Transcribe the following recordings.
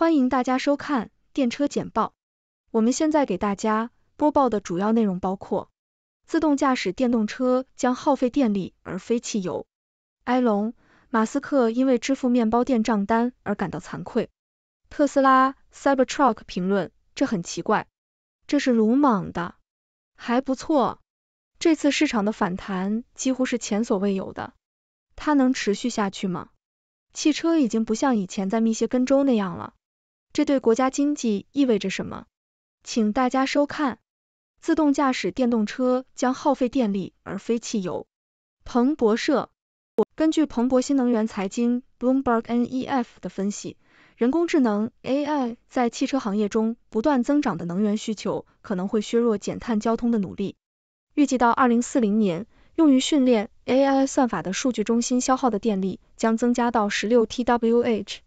欢迎大家收看电车简报。我们现在给大家播报的主要内容包括：自动驾驶电动车将耗费电力而非汽油；埃隆·马斯克因为支付面包店账单而感到惭愧；特斯拉 Cybertruck 评论这很奇怪，这是鲁莽的，还不错。这次市场的反弹几乎是前所未有的，它能持续下去吗？汽车已经不像以前在密歇根州那样了。这对国家经济意味着什么？请大家收看。自动驾驶电动车将耗费电力而非汽油。彭博社，根据彭博新能源财经 （Bloomberg NEF） 的分析，人工智能 （AI） 在汽车行业中不断增长的能源需求可能会削弱减碳交通的努力。预计到二零四零年，用于训练 AI 算法的数据中心消耗的电力将增加到十六 TWh。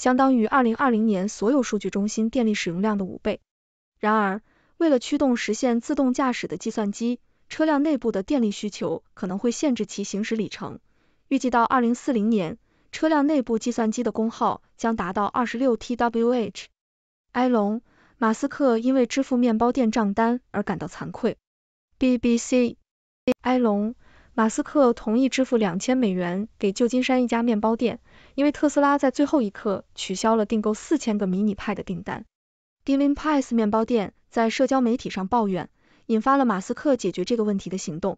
相当于2020年所有数据中心电力使用量的五倍。然而，为了驱动实现自动驾驶的计算机，车辆内部的电力需求可能会限制其行驶里程。预计到2040年，车辆内部计算机的功耗将达到26 TWh。埃隆·马斯克因为支付面包店账单而感到惭愧。BBC。埃隆。马斯克同意支付两千美元给旧金山一家面包店，因为特斯拉在最后一刻取消了订购四千个迷你派的订单。Dylan Pies 面包店在社交媒体上抱怨，引发了马斯克解决这个问题的行动。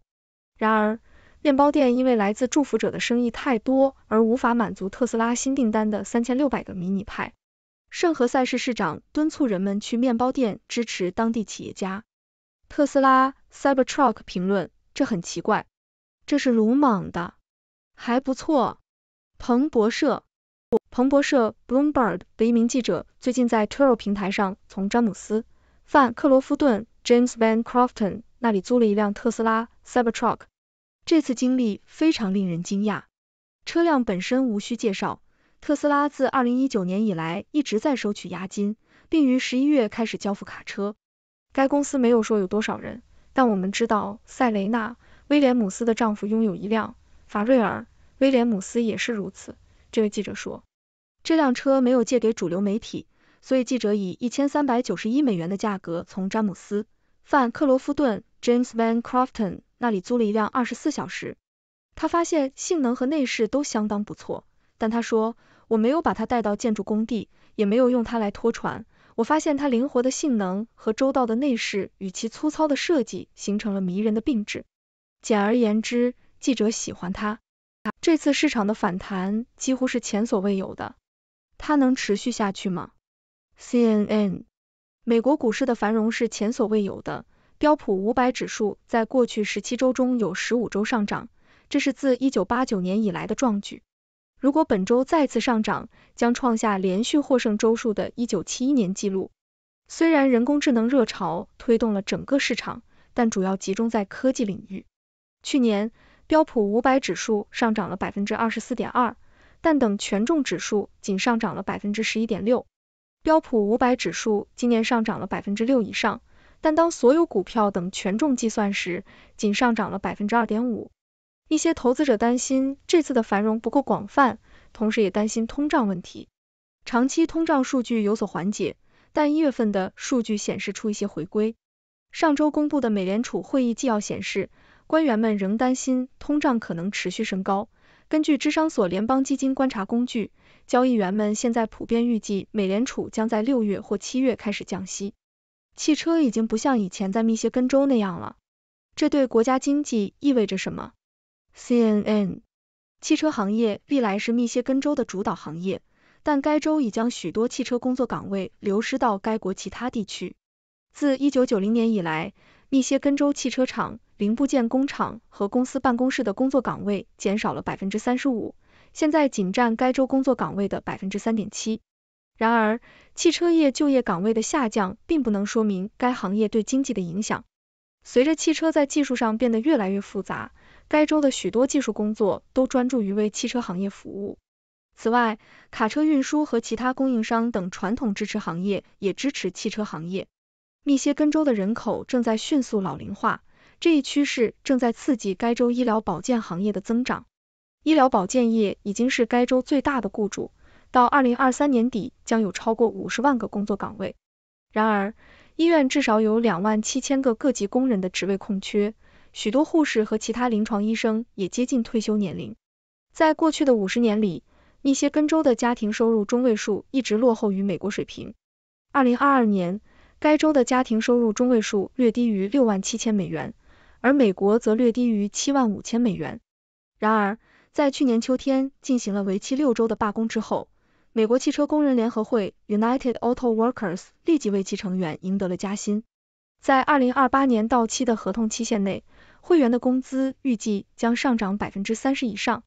然而，面包店因为来自祝福者的生意太多而无法满足特斯拉新订单的三千六百个迷你派。圣何塞市市长敦促人们去面包店支持当地企业家。特斯拉 Cybertruck 评论：这很奇怪。这是鲁莽的，还不错。彭博社，彭博社 （Bloomberg） 的一名记者最近在 Turo 平台上从詹姆斯·范克罗夫顿 （James Van Crofton） 那里租了一辆特斯拉 Cybertruck，这次经历非常令人惊讶。车辆本身无需介绍，特斯拉自二零一九年以来一直在收取押金，并于十一月开始交付卡车。该公司没有说有多少人，但我们知道塞雷娜。威廉姆斯的丈夫拥有一辆法瑞尔，威廉姆斯也是如此。这位记者说，这辆车没有借给主流媒体，所以记者以一千三百九十一美元的价格从詹姆斯·范克罗夫顿 （James Van Crofton） 那里租了一辆二十四小时。他发现性能和内饰都相当不错，但他说我没有把它带到建筑工地，也没有用它来拖船。我发现它灵活的性能和周到的内饰与其粗糙的设计形成了迷人的并置。简而言之，记者喜欢他。这次市场的反弹几乎是前所未有的，它能持续下去吗？CNN，美国股市的繁荣是前所未有的，标普五百指数在过去十七周中有十五周上涨，这是自一九八九年以来的壮举。如果本周再次上涨，将创下连续获胜周数的一九七一年纪录。虽然人工智能热潮推动了整个市场，但主要集中在科技领域。去年标普五百指数上涨了百分之二十四点二，但等权重指数仅上涨了百分之十一点六。标普五百指数今年上涨了百分之六以上，但当所有股票等权重计算时，仅上涨了百分之二点五。一些投资者担心这次的繁荣不够广泛，同时也担心通胀问题。长期通胀数据有所缓解，但一月份的数据显示出一些回归。上周公布的美联储会议纪要显示。官员们仍担心通胀可能持续升高。根据智商所联邦基金观察工具，交易员们现在普遍预计美联储将在六月或七月开始降息。汽车已经不像以前在密歇根州那样了，这对国家经济意味着什么？CNN。汽车行业历来是密歇根州的主导行业，但该州已将许多汽车工作岗位流失到该国其他地区。自一九九零年以来，密歇根州汽车厂。零部件工厂和公司办公室的工作岗位减少了百分之三十五，现在仅占该州工作岗位的百分之三点七。然而，汽车业就业岗位的下降并不能说明该行业对经济的影响。随着汽车在技术上变得越来越复杂，该州的许多技术工作都专注于为汽车行业服务。此外，卡车运输和其他供应商等传统支持行业也支持汽车行业。密歇根州的人口正在迅速老龄化。这一趋势正在刺激该州医疗保健行业的增长。医疗保健业已经是该州最大的雇主，到二零二三年底将有超过五十万个工作岗位。然而，医院至少有两万七千个各级工人的职位空缺，许多护士和其他临床医生也接近退休年龄。在过去的五十年里，密歇根州的家庭收入中位数一直落后于美国水平。二零二二年，该州的家庭收入中位数略低于六万七千美元。而美国则略低于七万五千美元。然而，在去年秋天进行了为期六周的罢工之后，美国汽车工人联合会 （United Auto Workers） 立即为其成员赢得了加薪。在二零二八年到期的合同期限内，会员的工资预计将上涨百分之三十以上。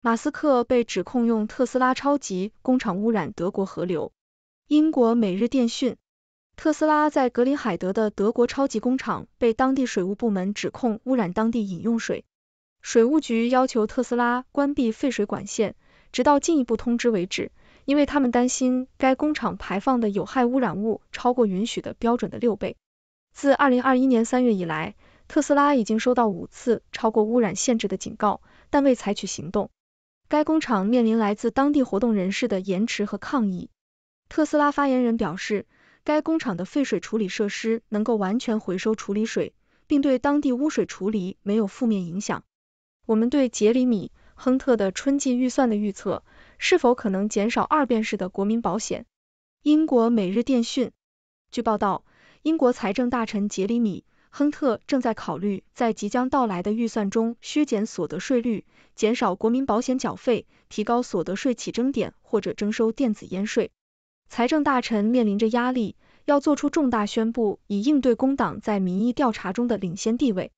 马斯克被指控用特斯拉超级工厂污染德国河流。英国每日电讯。特斯拉在格林海德的德国超级工厂被当地水务部门指控污染当地饮用水，水务局要求特斯拉关闭废水管线，直到进一步通知为止，因为他们担心该工厂排放的有害污染物超过允许的标准的六倍。自二零二一年三月以来，特斯拉已经收到五次超过污染限制的警告，但未采取行动。该工厂面临来自当地活动人士的延迟和抗议。特斯拉发言人表示。该工厂的废水处理设施能够完全回收处理水，并对当地污水处理没有负面影响。我们对杰里米·亨特的春季预算的预测，是否可能减少二便式的国民保险？英国每日电讯。据报道，英国财政大臣杰里米·亨特正在考虑在即将到来的预算中削减所得税率，减少国民保险缴费，提高所得税起征点或者征收电子烟税。财政大臣面临着压力，要做出重大宣布以应对工党在民意调查中的领先地位。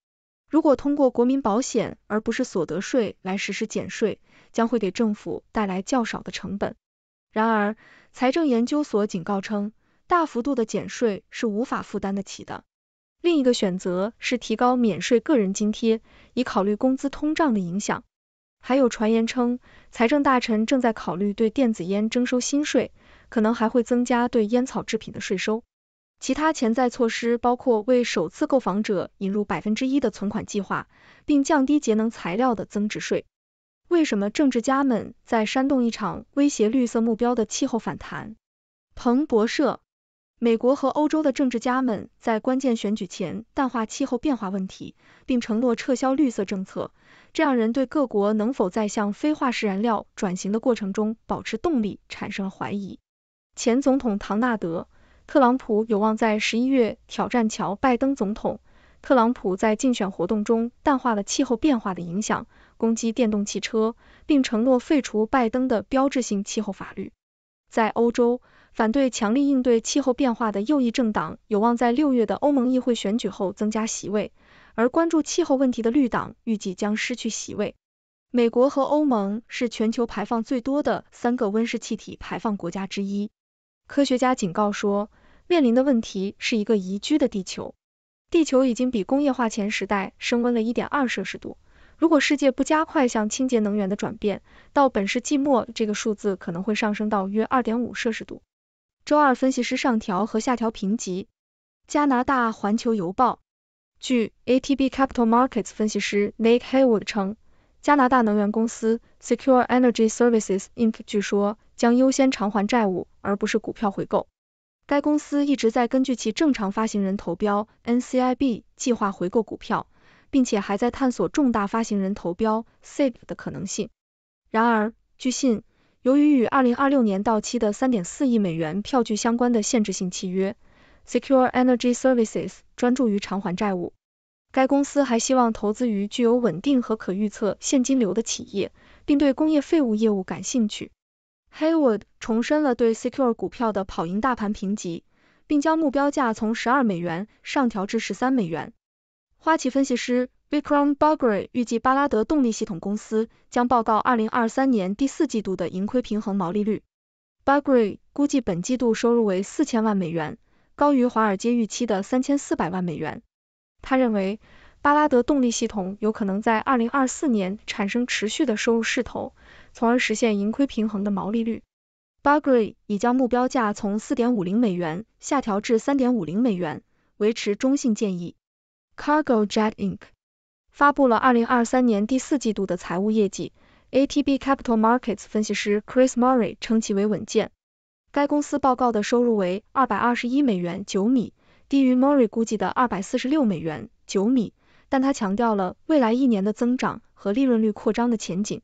如果通过国民保险而不是所得税来实施减税，将会给政府带来较少的成本。然而，财政研究所警告称，大幅度的减税是无法负担得起的。另一个选择是提高免税个人津贴，以考虑工资通胀的影响。还有传言称，财政大臣正在考虑对电子烟征收新税。可能还会增加对烟草制品的税收，其他潜在措施包括为首次购房者引入百分之一的存款计划，并降低节能材料的增值税。为什么政治家们在煽动一场威胁绿色目标的气候反弹？彭博社，美国和欧洲的政治家们在关键选举前淡化气候变化问题，并承诺撤销绿色政策，这让人对各国能否在向非化石燃料转型的过程中保持动力产生了怀疑。前总统唐纳德·特朗普有望在十一月挑战乔·拜登总统。特朗普在竞选活动中淡化了气候变化的影响，攻击电动汽车，并承诺废除拜登的标志性气候法律。在欧洲，反对强力应对气候变化的右翼政党有望在六月的欧盟议会选举后增加席位，而关注气候问题的绿党预计将失去席位。美国和欧盟是全球排放最多的三个温室气体排放国家之一。科学家警告说，面临的问题是一个宜居的地球。地球已经比工业化前时代升温了1.2摄氏度。如果世界不加快向清洁能源的转变，到本世纪末，这个数字可能会上升到约2.5摄氏度。周二，分析师上调和下调评级。加拿大环球邮报，据 ATB Capital Markets 分析师 Nick Hayward 称。加拿大能源公司 Secure Energy Services Inc. 据说将优先偿还债务，而不是股票回购。该公司一直在根据其正常发行人投标 （NCIB） 计划回购股票，并且还在探索重大发行人投标 （SAFE） 的可能性。然而，据信，由于与2026年到期的3.4亿美元票据相关的限制性契约，Secure Energy Services 专注于偿还债务。该公司还希望投资于具有稳定和可预测现金流的企业，并对工业废物业务感兴趣。Hayward 重申了对 Secure 股票的跑赢大盘评级，并将目标价从12美元上调至13美元。花旗分析师 Vikram Bagri 预计巴拉德动力系统公司将报告2023年第四季度的盈亏平衡毛利率。Bagri 估计本季度收入为4000万美元，高于华尔街预期的3400万美元。他认为，巴拉德动力系统有可能在二零二四年产生持续的收入势头，从而实现盈亏平衡的毛利率。Bargry 已将目标价从四点五零美元下调至三点五零美元，维持中性建议。Cargo Jet Inc. 发布了二零二三年第四季度的财务业绩，ATB Capital Markets 分析师 Chris Murray 称其为稳健。该公司报告的收入为二百二十一美元九米。低于 Murray 估计的二百四十六美元九米，但他强调了未来一年的增长和利润率扩张的前景。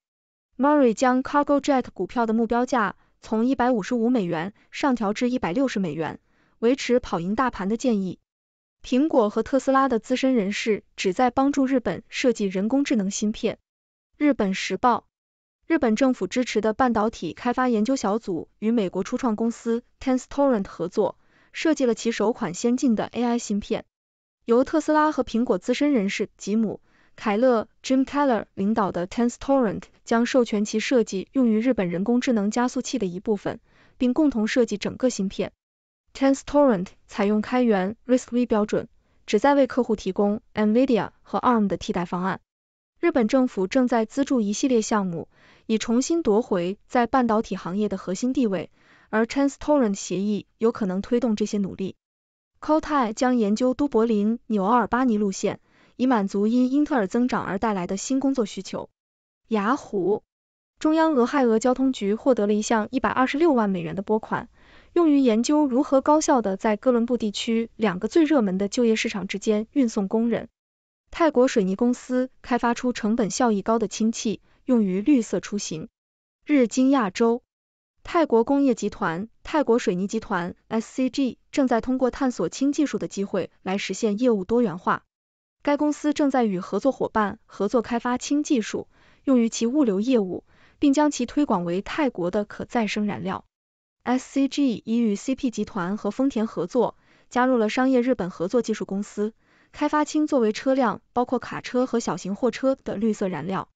Murray 将 CargoJet 股票的目标价从一百五十五美元上调至一百六十美元，维持跑赢大盘的建议。苹果和特斯拉的资深人士旨在帮助日本设计人工智能芯片。日本时报：日本政府支持的半导体开发研究小组与美国初创公司 Tenstorrent 合作。设计了其首款先进的 AI 芯片，由特斯拉和苹果资深人士吉姆·凯勒 （Jim Keller） 领导的 Tenstorrent 将授权其设计用于日本人工智能加速器的一部分，并共同设计整个芯片。Tenstorrent 采用开源 RISC-V 标准，旨在为客户提供 NVIDIA 和 ARM 的替代方案。日本政府正在资助一系列项目，以重新夺回在半导体行业的核心地位。而 t r a n s t o r r e n t 协议有可能推动这些努力。c o t a i 将研究都柏林纽奥尔巴尼路线，以满足因英特尔增长而带来的新工作需求。雅虎，中央俄亥俄交通局获得了一项126万美元的拨款，用于研究如何高效的在哥伦布地区两个最热门的就业市场之间运送工人。泰国水泥公司开发出成本效益高的氢气，用于绿色出行。日经亚洲。泰国工业集团、泰国水泥集团 （SCG） 正在通过探索氢技术的机会来实现业务多元化。该公司正在与合作伙伴合作开发氢技术，用于其物流业务，并将其推广为泰国的可再生燃料。SCG 已与 CP 集团和丰田合作，加入了商业日本合作技术公司，开发氢作为车辆，包括卡车和小型货车的绿色燃料。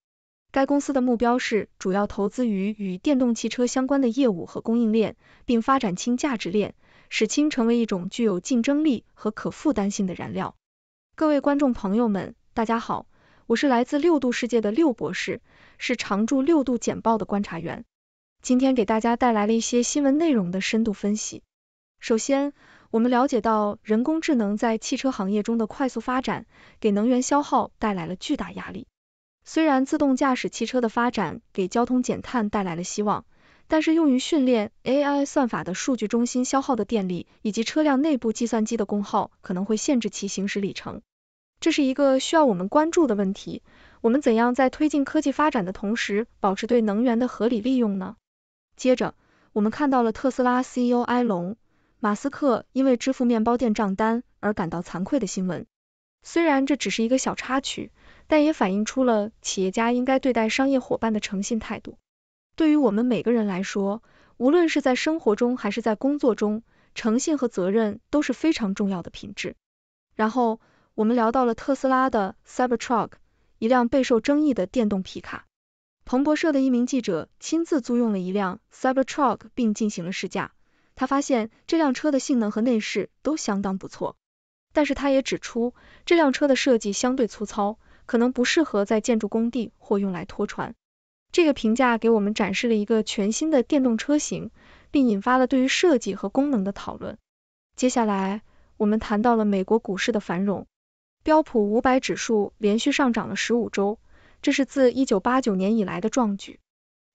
该公司的目标是主要投资于与电动汽车相关的业务和供应链，并发展氢价值链，使氢成为一种具有竞争力和可负担性的燃料。各位观众朋友们，大家好，我是来自六度世界的六博士，是常驻六度简报的观察员，今天给大家带来了一些新闻内容的深度分析。首先，我们了解到人工智能在汽车行业中的快速发展，给能源消耗带来了巨大压力。虽然自动驾驶汽车的发展给交通减碳带来了希望，但是用于训练 AI 算法的数据中心消耗的电力，以及车辆内部计算机的功耗可能会限制其行驶里程。这是一个需要我们关注的问题。我们怎样在推进科技发展的同时，保持对能源的合理利用呢？接着，我们看到了特斯拉 CEO 埃隆·马斯克因为支付面包店账单而感到惭愧的新闻。虽然这只是一个小插曲。但也反映出了企业家应该对待商业伙伴的诚信态度。对于我们每个人来说，无论是在生活中还是在工作中，诚信和责任都是非常重要的品质。然后我们聊到了特斯拉的 Cybertruck，一辆备受争议的电动皮卡。彭博社的一名记者亲自租用了一辆 Cybertruck 并进行了试驾，他发现这辆车的性能和内饰都相当不错，但是他也指出这辆车的设计相对粗糙。可能不适合在建筑工地或用来拖船。这个评价给我们展示了一个全新的电动车型，并引发了对于设计和功能的讨论。接下来，我们谈到了美国股市的繁荣，标普五百指数连续上涨了十五周，这是自一九八九年以来的壮举。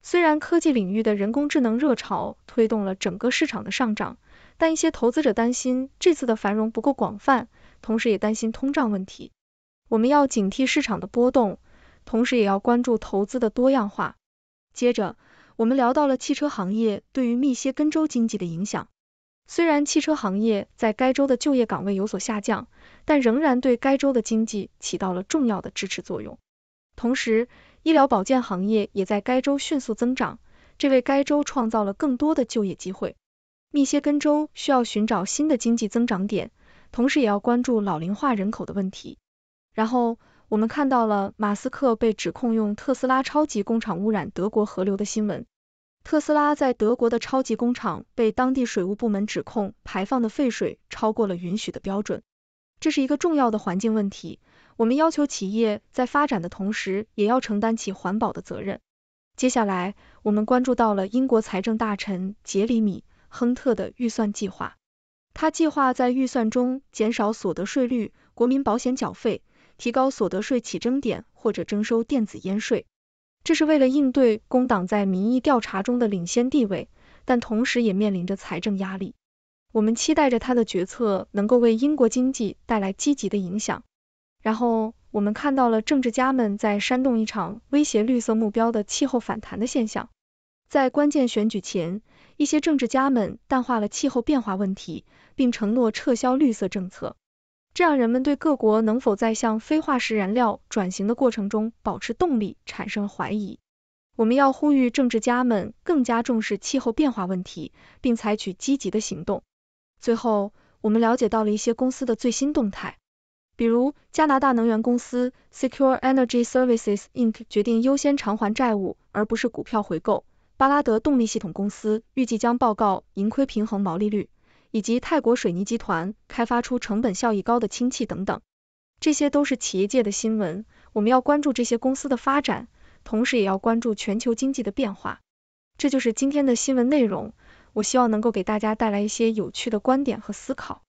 虽然科技领域的人工智能热潮推动了整个市场的上涨，但一些投资者担心这次的繁荣不够广泛，同时也担心通胀问题。我们要警惕市场的波动，同时也要关注投资的多样化。接着，我们聊到了汽车行业对于密歇根州经济的影响。虽然汽车行业在该州的就业岗位有所下降，但仍然对该州的经济起到了重要的支持作用。同时，医疗保健行业也在该州迅速增长，这为该州创造了更多的就业机会。密歇根州需要寻找新的经济增长点，同时也要关注老龄化人口的问题。然后我们看到了马斯克被指控用特斯拉超级工厂污染德国河流的新闻。特斯拉在德国的超级工厂被当地水务部门指控排放的废水超过了允许的标准，这是一个重要的环境问题。我们要求企业在发展的同时也要承担起环保的责任。接下来我们关注到了英国财政大臣杰里米·亨特的预算计划，他计划在预算中减少所得税率、国民保险缴费。提高所得税起征点或者征收电子烟税，这是为了应对工党在民意调查中的领先地位，但同时也面临着财政压力。我们期待着他的决策能够为英国经济带来积极的影响。然后，我们看到了政治家们在煽动一场威胁绿色目标的气候反弹的现象。在关键选举前，一些政治家们淡化了气候变化问题，并承诺撤销绿色政策。这让人们对各国能否在向非化石燃料转型的过程中保持动力产生了怀疑。我们要呼吁政治家们更加重视气候变化问题，并采取积极的行动。最后，我们了解到了一些公司的最新动态，比如加拿大能源公司 Secure Energy Services Inc. 决定优先偿还债务，而不是股票回购。巴拉德动力系统公司预计将报告盈亏平衡毛利率。以及泰国水泥集团开发出成本效益高的氢气等等，这些都是企业界的新闻，我们要关注这些公司的发展，同时也要关注全球经济的变化。这就是今天的新闻内容，我希望能够给大家带来一些有趣的观点和思考。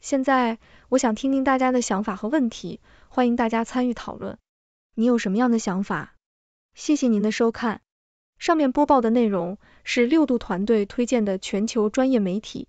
现在我想听听大家的想法和问题，欢迎大家参与讨论。你有什么样的想法？谢谢您的收看。上面播报的内容是六度团队推荐的全球专业媒体。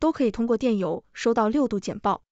都可以通过电邮收到六度简报。